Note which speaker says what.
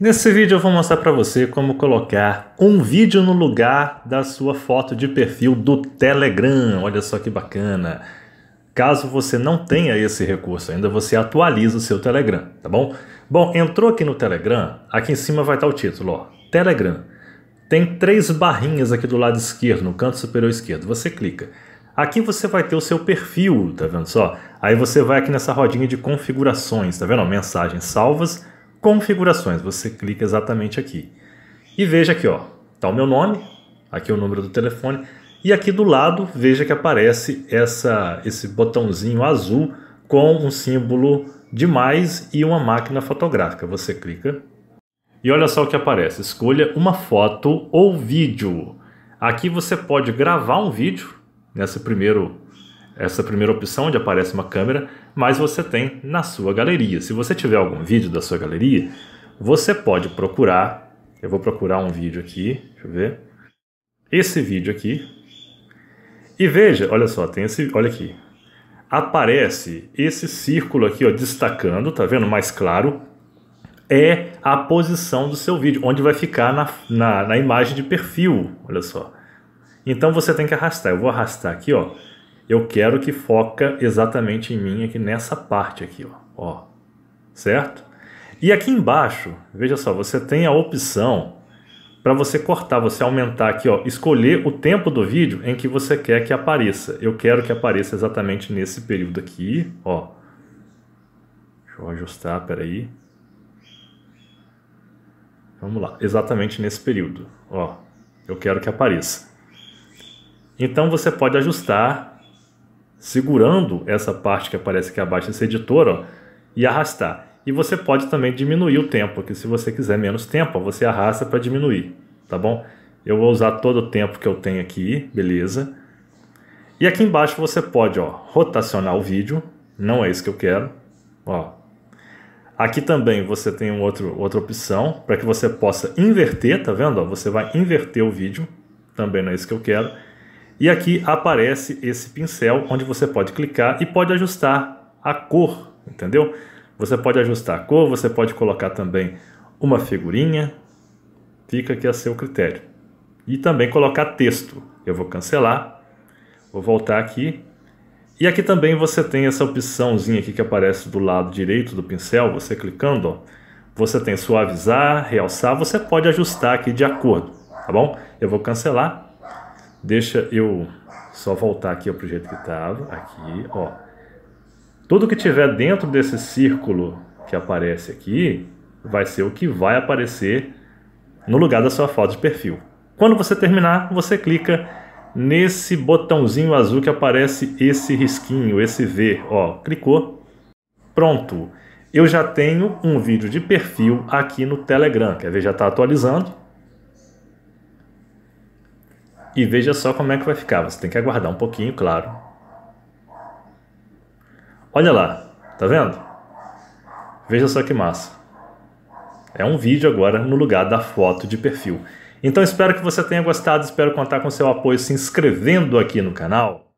Speaker 1: Nesse vídeo eu vou mostrar para você como colocar um vídeo no lugar da sua foto de perfil do Telegram. Olha só que bacana. Caso você não tenha esse recurso ainda, você atualiza o seu Telegram, tá bom? Bom, entrou aqui no Telegram, aqui em cima vai estar o título, ó, Telegram. Tem três barrinhas aqui do lado esquerdo, no canto superior esquerdo. Você clica. Aqui você vai ter o seu perfil, tá vendo só? Aí você vai aqui nessa rodinha de configurações, tá vendo? Mensagens salvas configurações. Você clica exatamente aqui. E veja aqui, ó, tá o meu nome, aqui é o número do telefone e aqui do lado veja que aparece essa esse botãozinho azul com um símbolo de mais e uma máquina fotográfica. Você clica e olha só o que aparece. Escolha uma foto ou vídeo. Aqui você pode gravar um vídeo nesse primeiro essa primeira opção onde aparece uma câmera, mas você tem na sua galeria. Se você tiver algum vídeo da sua galeria, você pode procurar. Eu vou procurar um vídeo aqui, deixa eu ver. Esse vídeo aqui. E veja, olha só, tem esse, olha aqui. Aparece esse círculo aqui, ó, destacando, tá vendo? Mais claro, é a posição do seu vídeo, onde vai ficar na, na, na, imagem de perfil, olha só. Então você tem que arrastar, eu vou arrastar aqui, ó, eu quero que foca exatamente em mim aqui nessa parte aqui, ó. ó. Certo? E aqui embaixo, veja só, você tem a opção para você cortar, você aumentar aqui, ó, escolher o tempo do vídeo em que você quer que apareça. Eu quero que apareça exatamente nesse período aqui, ó. Deixa eu ajustar, peraí. Vamos lá, exatamente nesse período, ó. Eu quero que apareça. Então você pode ajustar segurando essa parte que aparece aqui abaixo, esse editor, ó, e arrastar. E você pode também diminuir o tempo, que se você quiser menos tempo, você arrasta para diminuir, tá bom? Eu vou usar todo o tempo que eu tenho aqui, beleza? E aqui embaixo você pode ó, rotacionar o vídeo, não é isso que eu quero. Ó. Aqui também você tem um outro, outra opção para que você possa inverter, tá vendo? Ó, você vai inverter o vídeo, também não é isso que eu quero. E aqui aparece esse pincel onde você pode clicar e pode ajustar a cor, entendeu? Você pode ajustar a cor, você pode colocar também uma figurinha, fica aqui a seu critério. E também colocar texto. Eu vou cancelar, vou voltar aqui. E aqui também você tem essa opçãozinha aqui que aparece do lado direito do pincel, você clicando, ó, você tem suavizar, realçar, você pode ajustar aqui de acordo, tá bom? Eu vou cancelar Deixa eu só voltar aqui para o jeito que estava. Aqui, ó. Tudo que tiver dentro desse círculo que aparece aqui vai ser o que vai aparecer no lugar da sua foto de perfil. Quando você terminar, você clica nesse botãozinho azul que aparece esse risquinho, esse V. Ó, clicou. Pronto. Eu já tenho um vídeo de perfil aqui no Telegram. Quer ver? Já está atualizando. E veja só como é que vai ficar. Você tem que aguardar um pouquinho, claro. Olha lá, tá vendo? Veja só que massa. É um vídeo agora no lugar da foto de perfil. Então espero que você tenha gostado, espero contar com seu apoio se inscrevendo aqui no canal.